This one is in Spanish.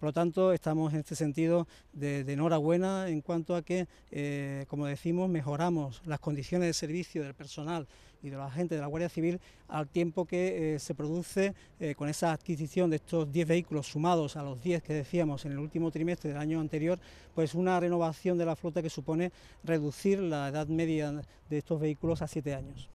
Por lo tanto, estamos en este sentido de, enhorabuena en cuanto a que, eh, como decimos, mejoramos las condiciones de servicio del personal y de la gente de la Guardia Civil al tiempo que eh, se produce eh, con esa adquisición de estos 10 vehículos sumados a los 10 que decíamos en el último trimestre del año anterior, pues una renovación de la flota que supone reducir la edad media de estos vehículos a 7 años.